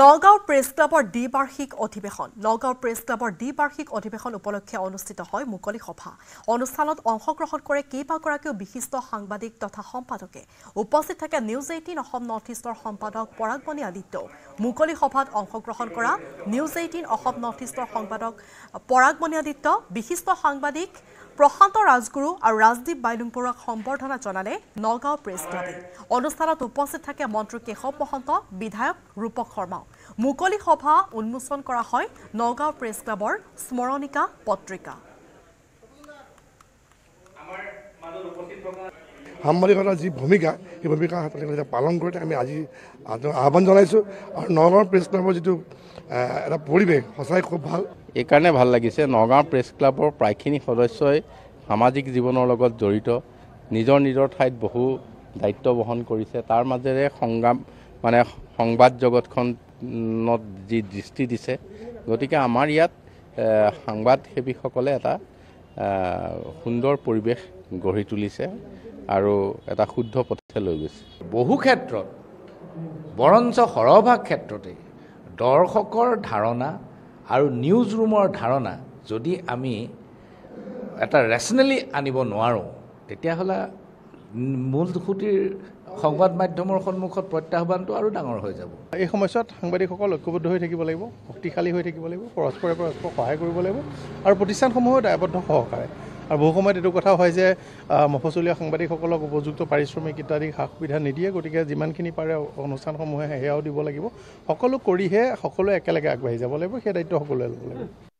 Nagaon press ক্লাবৰ দ্বিবাৰ্ষিক অধিৱেশন Nagaon press ক্লাবৰ দ্বিবাৰ্ষিক অধিৱেশন উপলক্ষে অনুষ্ঠিত হয় মুকলি সভা অনুষ্ঠানত অংশগ্ৰহণ কৰে কেইবাগৰাকীও বিশিষ্ট সাংবাদিক তথা সম্পাদকে উপস্থিত থাকে নিউজ এইটিন অসম নৰ্থ ইষ্টৰ সম্পাদক পৰাগমণি আদিত্য মুকলি সভাত অংশগ্ৰহণ কৰা নিউজ এইটিন অসম নৰ্থ ইষ্টৰ সম্পাদক পৰাগমণি আদিত্য বিশিষ্ট সাংবাদিক প্ৰশান্ত ৰাজগুৰু আৰু ৰাজদীপ বাইলুং বৰুৱাক সম্বৰ্ধনা জনালে নগাঁও প্ৰেছ ক্লাবে অনুষ্ঠানত উপস্থিত থাকে মন্ত্ৰী কেশৱ মহন্ত বিধায়ক ৰূপক শৰ্মা মুকলি সভা উন্মোচন কৰা হয় নগাঁও প্ৰেছ ক্লাবৰ স্মৰণিকা পত্ৰিকা সাংবাদিকতাৰ যি ভূমিকা সেই ভূমিকা পালন কৰোঁতে আমি আজি আহ্বান জনাইছোঁ আৰু নগাঁও প্ৰেছ ক্লাবৰ যিটো এটা পৰিৱেশ সঁচাই খুব ভাল এইকাৰণে ভাল লাগিছে নগাঁও প্ৰেছ ক্লাবৰ প্ৰায়খিনি সদস্যই সামাজিক জীৱনৰ লগত জড়িত নিজৰ নিজৰ ঠাইত বহু দায়িত্ব বহন কৰিছে তাৰ মাজেৰে সংগ্ৰাম মানে সংবাদ জগতখন নত যি দৃষ্টি দিছে গতিকে আমাৰ ইয়াত সাংবাদসেৱীসকলে এটা সুন্দৰ পৰিৱেশ গঢ়ি তুলিছে আৰু এটা শুদ্ধ পথে লৈ গৈছে বহু ক্ষেত্ৰত বৰঞ্চ সৰহভাগ ক্ষেত্ৰতে দৰ্শকৰ ধাৰণা আৰু নিউজ ৰুমৰ ধাৰণা যদি আমি এটা ৰেচনেলি আনিব নোৱাৰোঁ তেতিয়াহ'লে মূল সুঁতিৰ সংবাদ মাধ্যমৰ সন্মুখত প্ৰত্যাহ্বানটো আৰু ডাঙৰ হৈ যাব এই সময়ছোৱাত সাংবাদিকসকল ঐক্যবদ্ধ হৈ থাকিব লাগিব শক্তিশালী হৈ থাকিব লাগিব পৰস্পৰে পৰস্পৰ সহায় কৰিব লাগিব আৰু প্ৰতিষ্ঠানসমূহেও দায়বদ্ধ সহকাৰে আৰু বহু সময়ত এইটো কথা হয় যে মফচলীয়া সাংবাদিকসকলক উপযুক্ত পাৰিশ্ৰমিক ইত্যাদি সা সুবিধা নিদিয়ে গতিকে যিমানখিনি পাৰে অনুষ্ঠানসমূহে সেয়াও দিব লাগিব সকলো কৰিহে সকলোৱে একেলগে আগবাঢ়ি যাব লাগিব সেই দায়িত্ব সকলোৱে ল'ব লাগিব